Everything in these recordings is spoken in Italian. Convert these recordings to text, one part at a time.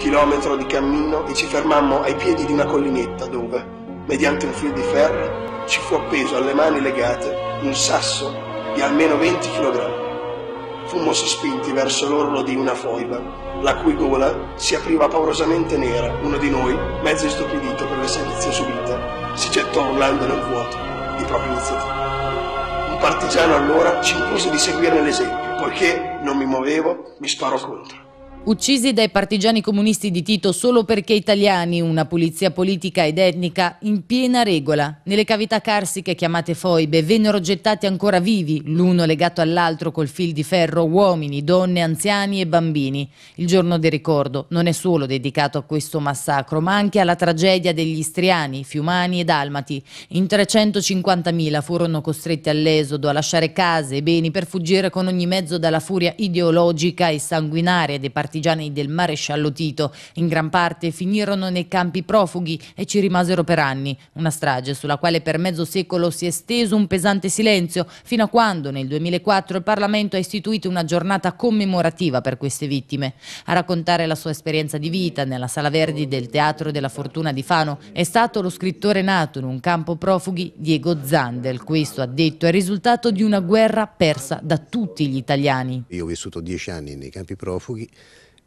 chilometro di cammino e ci fermammo ai piedi di una collinetta dove, mediante un filo di ferro, ci fu appeso alle mani legate un sasso di almeno 20 kg fummo sospinti verso l'orlo di una foiba, la cui gola si apriva paurosamente nera. Uno di noi, mezzo istupidito per la servizia subita, si gettò urlando nel vuoto, di proprio iniziativa. Un partigiano allora ci impose di seguirne l'esempio, poiché non mi muovevo, mi sparò contro. Uccisi dai partigiani comunisti di Tito solo perché italiani, una pulizia politica ed etnica in piena regola. Nelle cavità carsiche chiamate foibe vennero gettati ancora vivi, l'uno legato all'altro col fil di ferro, uomini, donne, anziani e bambini. Il giorno del ricordo non è solo dedicato a questo massacro, ma anche alla tragedia degli istriani, fiumani e dalmati. In 350.000 furono costretti all'esodo, a lasciare case e beni per fuggire con ogni mezzo dalla furia ideologica e sanguinaria dei partigiani partigiani del maresciallo Tito. In gran parte finirono nei campi profughi e ci rimasero per anni. Una strage sulla quale per mezzo secolo si è steso un pesante silenzio, fino a quando nel 2004 il Parlamento ha istituito una giornata commemorativa per queste vittime. A raccontare la sua esperienza di vita nella Sala Verdi del Teatro della Fortuna di Fano è stato lo scrittore nato in un campo profughi Diego Zandel. Questo, ha detto, è il risultato di una guerra persa da tutti gli italiani. Io ho vissuto dieci anni nei campi profughi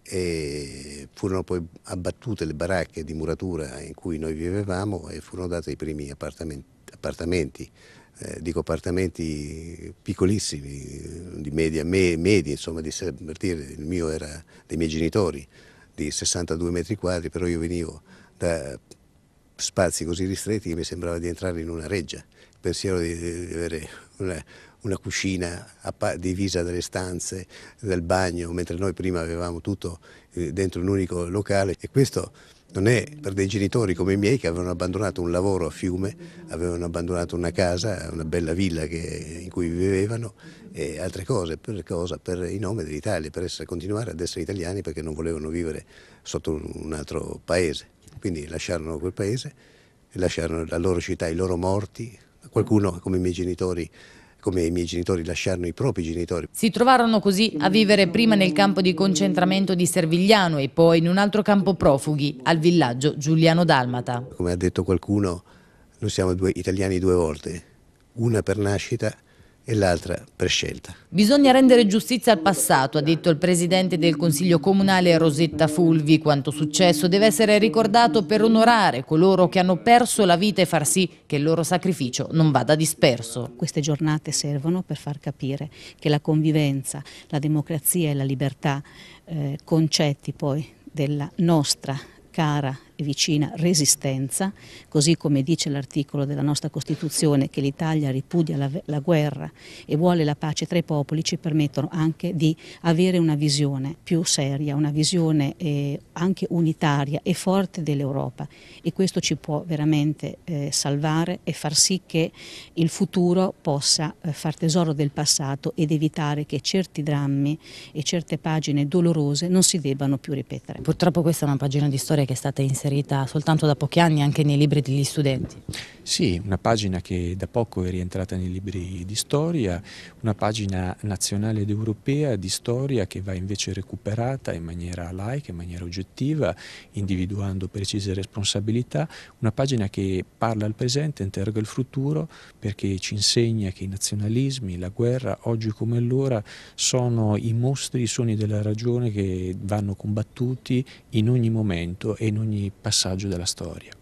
e furono poi abbattute le baracche di muratura in cui noi vivevamo e furono dati i primi appartamenti, appartamenti eh, dico appartamenti piccolissimi, di media, me, medi, insomma, di, per dire, il mio era dei miei genitori, di 62 metri quadri, però io venivo da spazi così ristretti che mi sembrava di entrare in una reggia pensiero di, di avere una, una cucina divisa dalle stanze, dal bagno, mentre noi prima avevamo tutto eh, dentro un unico locale e questo non è per dei genitori come i miei che avevano abbandonato un lavoro a Fiume, avevano abbandonato una casa, una bella villa che, in cui vivevano e altre cose, per, cosa, per il nome dell'Italia, per essere, continuare ad essere italiani perché non volevano vivere sotto un altro paese. Quindi lasciarono quel paese, lasciarono la loro città, i loro morti, qualcuno come i miei genitori come i miei genitori lasciarono i propri genitori. Si trovarono così a vivere prima nel campo di concentramento di Servigliano e poi in un altro campo profughi, al villaggio Giuliano Dalmata. Come ha detto qualcuno, noi siamo due italiani due volte, una per nascita e l'altra per scelta. Bisogna rendere giustizia al passato, ha detto il presidente del Consiglio Comunale Rosetta Fulvi. Quanto successo deve essere ricordato per onorare coloro che hanno perso la vita e far sì che il loro sacrificio non vada disperso. Queste giornate servono per far capire che la convivenza, la democrazia e la libertà, eh, concetti poi della nostra cara vicina resistenza, così come dice l'articolo della nostra Costituzione che l'Italia ripudia la, la guerra e vuole la pace tra i popoli, ci permettono anche di avere una visione più seria, una visione eh, anche unitaria e forte dell'Europa e questo ci può veramente eh, salvare e far sì che il futuro possa eh, far tesoro del passato ed evitare che certi drammi e certe pagine dolorose non si debbano più ripetere. Purtroppo questa è una pagina di storia che è stata inserita inserita soltanto da pochi anni anche nei libri degli studenti. Sì, una pagina che da poco è rientrata nei libri di storia, una pagina nazionale ed europea di storia che va invece recuperata in maniera laica, in maniera oggettiva, individuando precise responsabilità, una pagina che parla al presente, interroga il futuro, perché ci insegna che i nazionalismi, la guerra, oggi come allora, sono i mostri, i sogni della ragione che vanno combattuti in ogni momento e in ogni passaggio della storia.